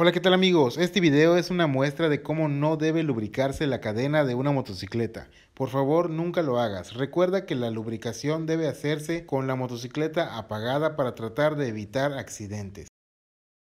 Hola, ¿qué tal amigos? Este video es una muestra de cómo no debe lubricarse la cadena de una motocicleta. Por favor, nunca lo hagas. Recuerda que la lubricación debe hacerse con la motocicleta apagada para tratar de evitar accidentes.